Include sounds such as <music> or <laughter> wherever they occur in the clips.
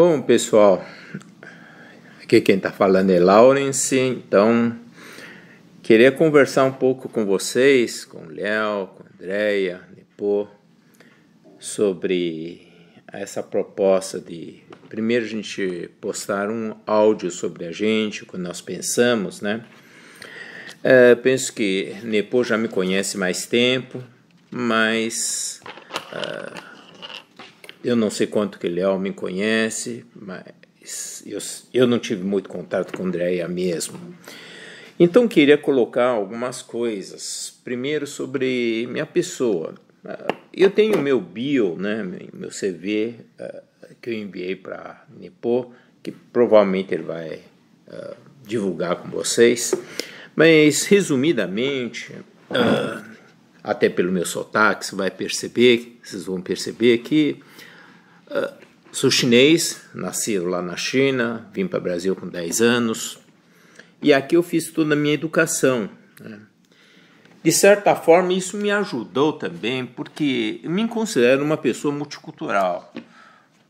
Bom, pessoal, aqui quem está falando é Lawrence, então queria conversar um pouco com vocês, com o Léo, com a Andrea, Nepô, sobre essa proposta de primeiro a gente postar um áudio sobre a gente, o que nós pensamos, né? É, penso que Nepô já me conhece mais tempo, mas. Uh, eu não sei quanto que é, o Léo me conhece, mas eu, eu não tive muito contato com o Andréia mesmo. Então, queria colocar algumas coisas. Primeiro, sobre minha pessoa. Eu tenho meu bio, né, meu CV, eh, que eu enviei para Nipô, que provavelmente ele vai uh, divulgar com vocês. Mas, resumidamente, uh, até pelo meu sotaque, você vai perceber, vocês vão perceber que ah, sou chinês, nasci lá na China, vim para o Brasil com 10 anos e aqui eu fiz toda a minha educação. Né? De certa forma, isso me ajudou também, porque eu me considero uma pessoa multicultural,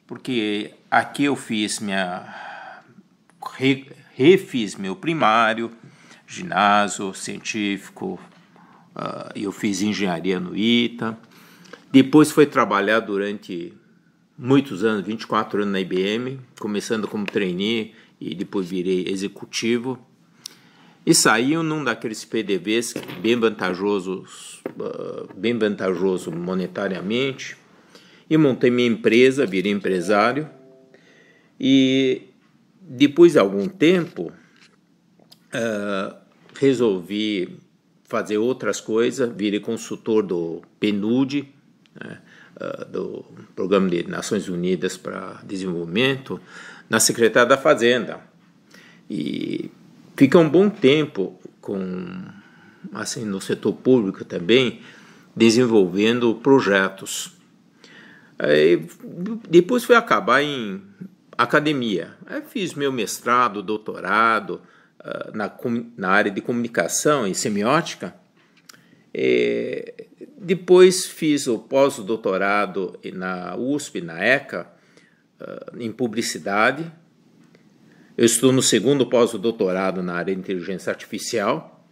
porque aqui eu fiz minha. Re, refiz meu primário, ginásio, científico, uh, eu fiz engenharia no ITA. Depois foi trabalhar durante muitos anos, 24 anos na IBM, começando como trainee e depois virei executivo. E saiu num daqueles PDVs bem vantajosos, ah, bem vantajoso monetariamente. E montei minha empresa, virei empresário. E depois de algum tempo, uh, resolvi fazer outras coisas, virei consultor do PNUD, né? Ah, do Programa de Nações Unidas para Desenvolvimento na Secretaria da Fazenda. E fica um bom tempo com assim no setor público também desenvolvendo projetos. Aí, depois fui acabar em academia. Aí fiz meu mestrado, doutorado ah, na, na área de comunicação e semiótica é, depois fiz o pós-doutorado na USP, na ECA, ah, em publicidade. Eu estou no segundo pós-doutorado na área de inteligência artificial.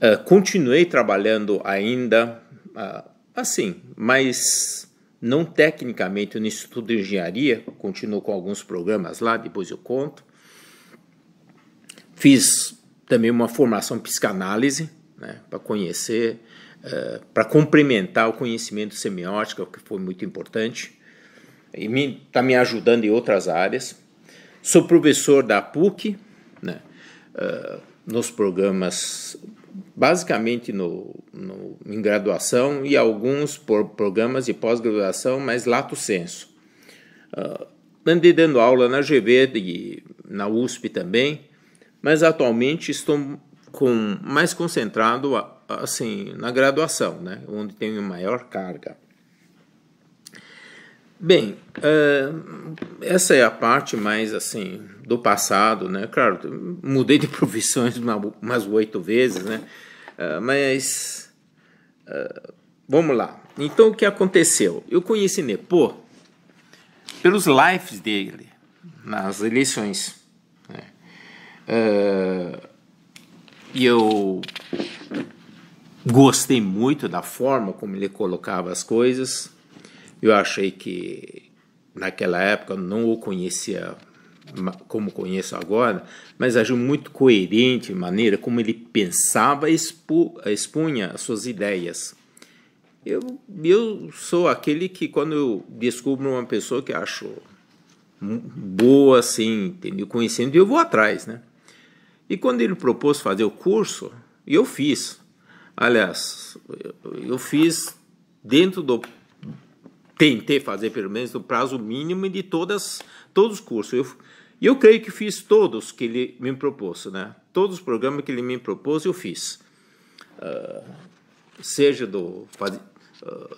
Ah, continuei trabalhando ainda ah, assim, mas não tecnicamente no Instituto de Engenharia. Continuo com alguns programas lá, depois eu conto. Fiz também uma formação em psicanálise né, para conhecer, uh, para complementar o conhecimento semiótico, que foi muito importante, e está me, tá me, ajudando em outras áreas. Sou professor da PUC, né, uh, nos programas, basicamente no, no, em graduação e alguns por programas de pós-graduação, mas lato senso. Uh, andei dando aula na GV, e na USP também, mas atualmente estou com mais concentrado assim na graduação, né? onde tem maior carga. Bem, eh, essa é a parte mais assim do passado, né? Claro, mudei de <laughs> profissões umas oito vezes, né? Eh, mas eh, vamos lá. Então o que aconteceu? Eu conheci Nepô pelos lives dele nas eleições. Né? E eu gostei muito da forma como ele colocava as coisas. Eu achei que naquela época não o conhecia como conheço agora, mas agiu muito coerente a maneira como ele pensava e expu, expunha as suas ideias. Eu, eu sou aquele que, quando eu descubro uma pessoa que acho boa, assim, entendeu? conhecendo, eu vou atrás, né? E quando ele propôs fazer o curso, eu fiz. Aliás, eu fiz dentro do tentei fazer pelo menos no prazo mínimo de todas todos os cursos. Eu eu creio que fiz todos que ele me propôs, né? Todos os programas que ele me propôs eu fiz, uh, seja do uh,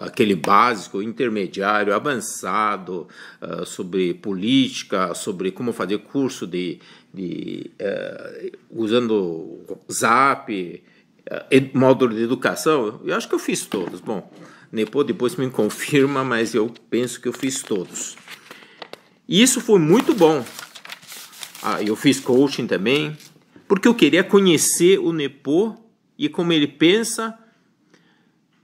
aquele básico, intermediário, avançado, uh, sobre política, sobre como fazer curso de de, uh, usando Zap, uh, módulo de educação, eu acho que eu fiz todos. Bom, Nepo depois me <laughs> confirma, mas eu penso que eu fiz todos. E isso foi muito bom. Ah, eu fiz coaching também, porque eu queria conhecer o Nepo e como ele pensa.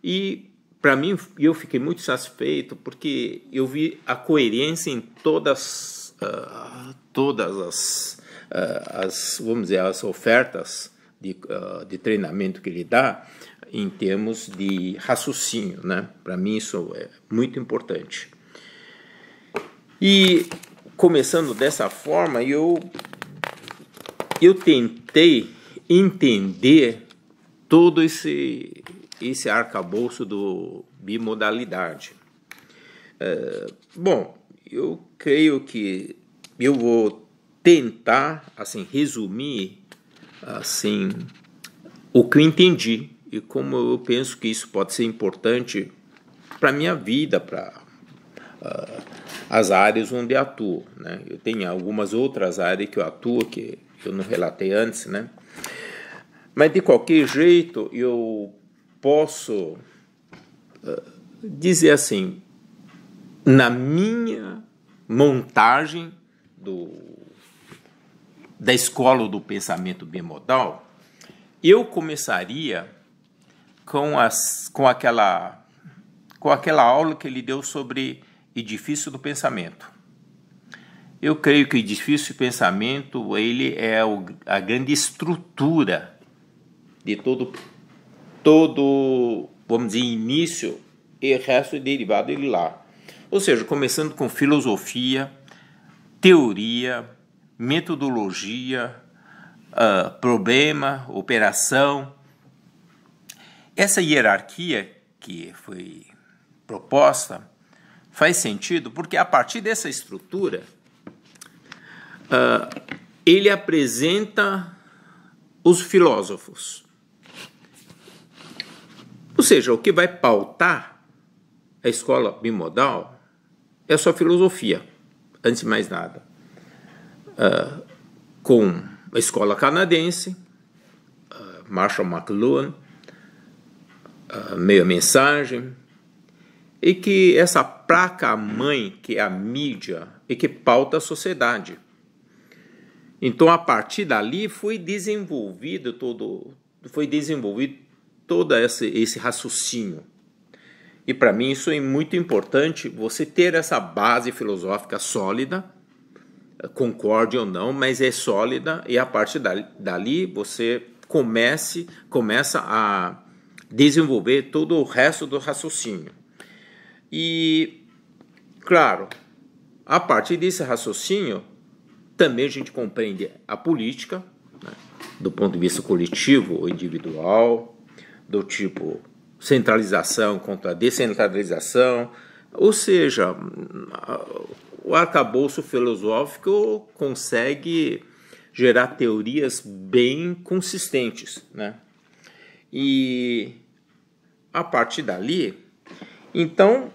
E para mim, eu fiquei muito satisfeito porque eu vi a coerência em todas, uh, todas as eh, as, vamos dizer, as ofertas de, eh, de treinamento que ele dá em termos de raciocínio. Né? Para mim, isso é muito importante. E começando dessa forma, eu, eu tentei entender todo esse, esse arcabouço do bimodalidade. Eh, bom, eu creio que eu vou tentar assim resumir assim o que eu entendi e como eu penso que isso pode ser importante para minha vida, para uh, ah, as áreas onde atuo, né? Eu tenho algumas outras áreas que eu atuo que eu não relatei antes, né? Mas de qualquer jeito eu posso ah, dizer assim, na minha montagem do da escola do pensamento bimodal, eu começaria com, as, com, aquela, com aquela aula que ele deu sobre edifício do pensamento. Eu creio que o edifício do pensamento ele é o, a grande estrutura de todo, todo, vamos dizer, início e resto derivado dele lá. Ou seja, começando com filosofia, teoria, metodologia, uh, problema, operação. Essa hierarquia que foi proposta faz sentido porque a partir dessa estrutura uh, ele apresenta os filósofos. Ou seja, o que vai pautar a escola bimodal é a sua filosofia, antes de mais nada. Ah, com a escola canadense, uh, Marshall McLuhan, uh, Meia Mensagem, e que essa placa-mãe que é a mídia e que pauta a sociedade. Então, a partir dali foi desenvolvido todo, foi desenvolvido todo esse, esse raciocínio. E para mim isso é muito importante, você ter essa base filosófica sólida concorde ou não, mas é sólida e a partir dali você comece, começa a desenvolver todo o resto do raciocínio. E, claro, a partir desse raciocínio, também a gente compreende a política, né, do ponto de vista coletivo ou individual, do tipo centralização contra descentralização, ou seja, o arcabouço filosófico consegue gerar teorias bem consistentes, né? E a partir dali, então,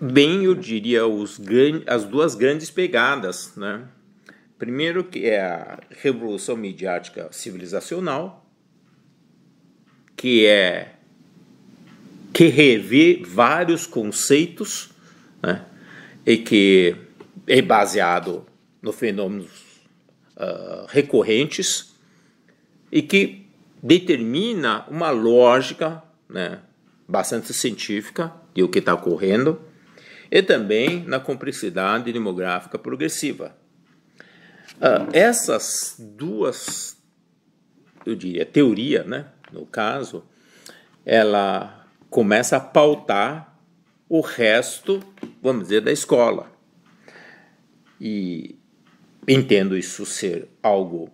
bem eu diria os, as duas grandes pegadas, né? Primeiro que é a revolução midiática civilizacional, que é que revê vários conceitos, né? e que é baseado no fenômenos uh, recorrentes e que determina uma lógica né, bastante científica de o que está ocorrendo e também na complexidade demográfica progressiva. Uh, essas duas, eu diria, teoria, né, no caso, ela começa a pautar o resto, vamos dizer, da escola. E entendo isso ser algo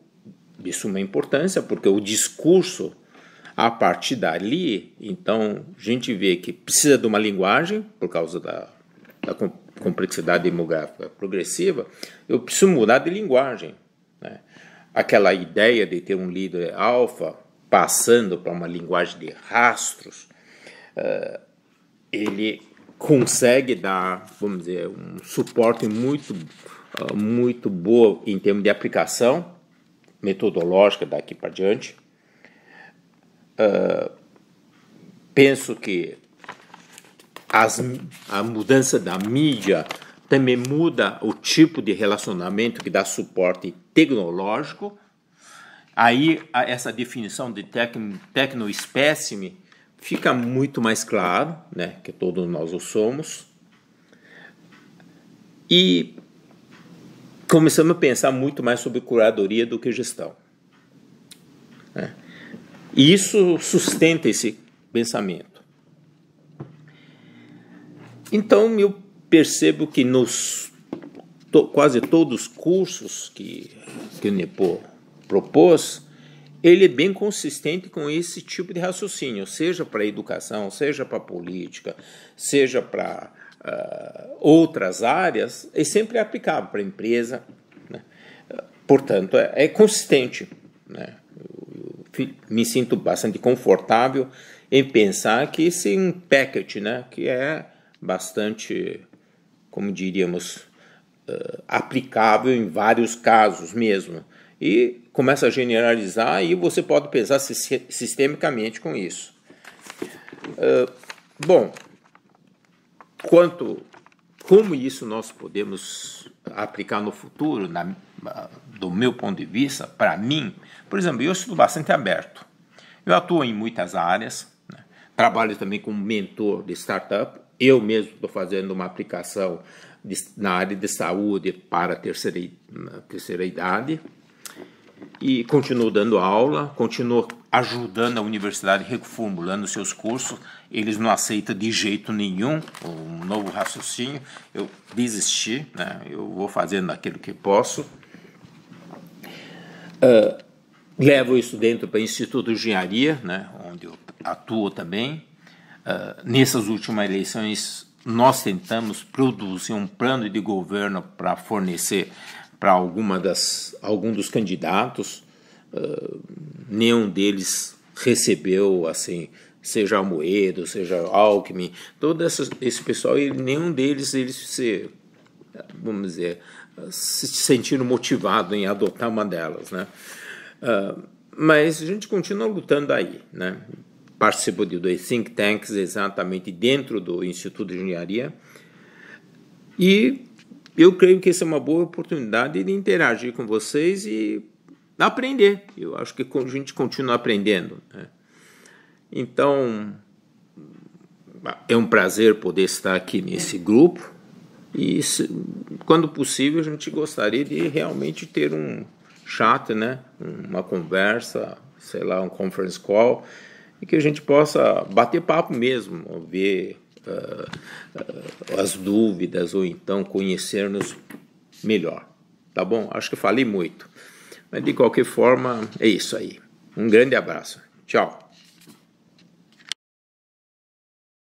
de suma importância, porque o discurso, a partir dali, então a gente vê que precisa de uma linguagem, por causa da, da complexidade demográfica progressiva, eu preciso mudar de linguagem. Né? Aquela ideia de ter um líder alfa passando para uma linguagem de rastros, uh, ele consegue dar, vamos dizer, um suporte muito, ah, muito boa em termos de aplicação metodológica daqui para diante. Uh, penso que as, a mudança da mídia também muda o tipo de relacionamento que dá suporte tecnológico. Aí essa definição de tecno-espécime fica muito mais claro, né, que todos nós o somos. E começamos a pensar muito mais sobre curadoria do que gestão. Né. E isso sustenta esse pensamento. Então eu percebo que nos to, quase todos os cursos que, que o Nepo propôs, ele é bem consistente com esse tipo de raciocínio, seja para a educação, seja para a política, seja para uh, ah, outras áreas, é sempre aplicável para a empresa. Né? Portanto, é, é consistente. Né? Eu, eu me sinto bastante confortável em pensar que esse é um packet, né, que é bastante, como diríamos, uh, aplicável em vários casos mesmo e começa a generalizar e você pode pesar sistemicamente com isso. Uh, bom, quanto como isso nós podemos aplicar no futuro, na, do meu ponto de vista, para mim, por exemplo, eu estou bastante aberto. Eu atuo em muitas áreas, né? trabalho também como mentor de startup. Eu mesmo estou fazendo uma aplicação de, na área de saúde para a terceira, terceira idade e continuo dando aula, continuo ajudando a universidade reformulando seus cursos. Eles não aceitam de jeito nenhum um novo raciocínio. Eu desisti, né? eu vou fazendo aquilo que posso. Uh, levo isso dentro para o Instituto de Engenharia, né? onde eu atuo também. Uh, nessas últimas eleições, nós tentamos produzir um plano de governo para fornecer para alguma das algum dos candidatos uh, nenhum deles recebeu assim seja Almoedo seja Alckmin todo essa, esse pessoal e nenhum deles eles se vamos dizer se sentiram motivado em adotar uma delas né uh, mas a gente continua lutando aí né participo de dois think tanks exatamente dentro do Instituto de Engenharia e eu creio que essa é uma boa oportunidade de interagir com vocês e aprender. Eu acho que a gente continua aprendendo. Né? Então, é um prazer poder estar aqui nesse grupo e, quando possível, a gente gostaria de realmente ter um chat, né? uma conversa, sei lá, um conference call, e que a gente possa bater papo mesmo, ver uh, as dúvidas ou então conhecer-nos melhor. Tá bom? Acho que falei muito. Mas de qualquer forma, é isso aí. Um grande abraço. Tchau.